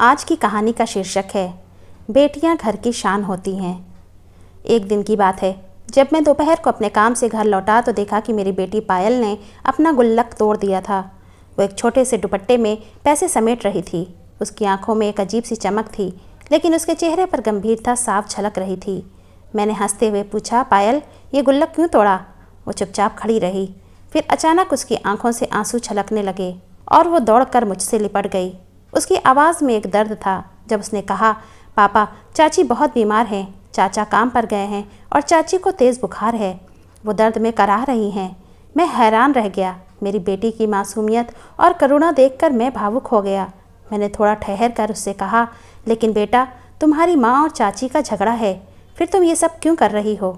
आज की कहानी का शीर्षक है बेटियां घर की शान होती हैं एक दिन की बात है जब मैं दोपहर को अपने काम से घर लौटा तो देखा कि मेरी बेटी पायल ने अपना गुल्लक तोड़ दिया था वो एक छोटे से दुपट्टे में पैसे समेट रही थी उसकी आंखों में एक अजीब सी चमक थी लेकिन उसके चेहरे पर गंभीरता साफ झलक रही थी मैंने हंसते हुए पूछा पायल ये गुल्लक क्यों तोड़ा वो चुपचाप खड़ी रही फिर अचानक उसकी आंखों से आंसू छलकने लगे और वो दौड़कर मुझसे लिपट गई उसकी आवाज़ में एक दर्द था जब उसने कहा पापा चाची बहुत बीमार हैं चाचा काम पर गए हैं और चाची को तेज़ बुखार है वो दर्द में कराह रही हैं मैं हैरान रह गया मेरी बेटी की मासूमियत और करुणा देख कर मैं भावुक हो गया मैंने थोड़ा ठहर कर उससे कहा लेकिन बेटा तुम्हारी माँ और चाची का झगड़ा है फिर तुम ये सब क्यों कर रही हो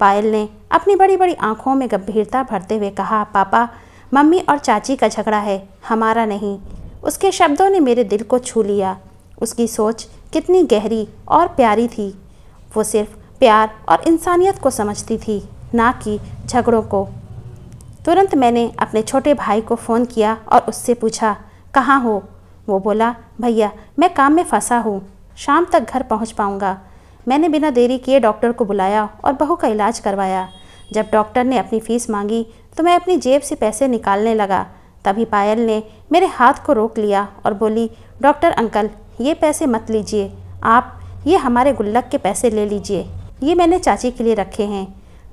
पायल ने अपनी बड़ी बड़ी आँखों में गंभीरता भरते हुए कहा पापा मम्मी और चाची का झगड़ा है हमारा नहीं उसके शब्दों ने मेरे दिल को छू लिया उसकी सोच कितनी गहरी और प्यारी थी वो सिर्फ प्यार और इंसानियत को समझती थी ना कि झगड़ों को तुरंत मैंने अपने छोटे भाई को फ़ोन किया और उससे पूछा कहाँ हो वो बोला भैया मैं काम में फंसा हूँ शाम तक घर पहुँच पाऊँगा मैंने बिना देरी किए डॉक्टर को बुलाया और बहू का इलाज करवाया जब डॉक्टर ने अपनी फ़ीस मांगी तो मैं अपनी जेब से पैसे निकालने लगा तभी पायल ने मेरे हाथ को रोक लिया और बोली डॉक्टर अंकल ये पैसे मत लीजिए आप ये हमारे गुल्लक के पैसे ले लीजिए ये मैंने चाची के लिए रखे हैं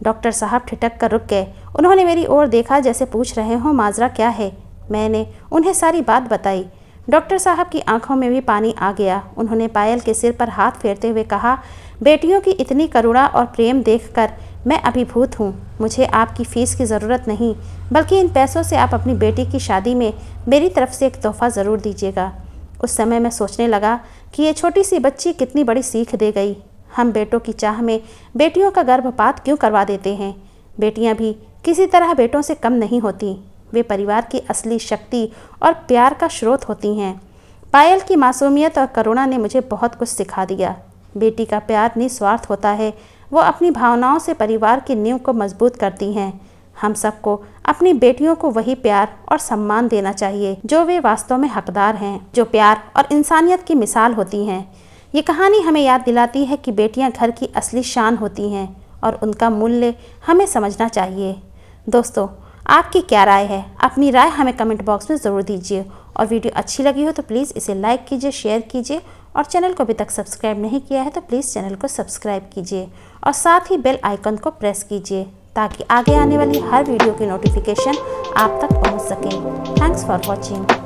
डॉक्टर साहब ठिटक कर रुक गए उन्होंने मेरी ओर देखा जैसे पूछ रहे हों माजरा क्या है मैंने उन्हें सारी बात बताई डॉक्टर साहब की आंखों में भी पानी आ गया उन्होंने पायल के सिर पर हाथ फेरते हुए कहा बेटियों की इतनी करुणा और प्रेम देखकर मैं अभिभूत हूँ मुझे आपकी फ़ीस की ज़रूरत नहीं बल्कि इन पैसों से आप अपनी बेटी की शादी में मेरी तरफ से एक तोहफ़ा ज़रूर दीजिएगा उस समय मैं सोचने लगा कि ये छोटी सी बच्ची कितनी बड़ी सीख दे गई हम बेटों की चाह में बेटियों का गर्भपात क्यों करवा देते हैं बेटियाँ भी किसी तरह बेटों से कम नहीं होती वे परिवार की असली शक्ति और प्यार का स्रोत होती हैं पायल की मासूमियत और करुणा ने मुझे बहुत कुछ सिखा दिया बेटी का प्यार निस्वार्थ होता है वो अपनी भावनाओं से परिवार की नींव को मजबूत करती हैं हम सबको अपनी बेटियों को वही प्यार और सम्मान देना चाहिए जो वे वास्तव में हकदार हैं जो प्यार और इंसानियत की मिसाल होती हैं ये कहानी हमें याद दिलाती है कि बेटियां घर की असली शान होती हैं और उनका मूल्य हमें समझना चाहिए दोस्तों आपकी क्या राय है अपनी राय हमें कमेंट बॉक्स में ज़रूर दीजिए और वीडियो अच्छी लगी हो तो प्लीज़ इसे लाइक कीजिए शेयर कीजिए और चैनल को अभी तक सब्सक्राइब नहीं किया है तो प्लीज़ चैनल को सब्सक्राइब कीजिए और साथ ही बेल आइकन को प्रेस कीजिए ताकि आगे आने वाली हर वीडियो की नोटिफिकेशन आप तक पहुंच सके थैंक्स फॉर वॉचिंग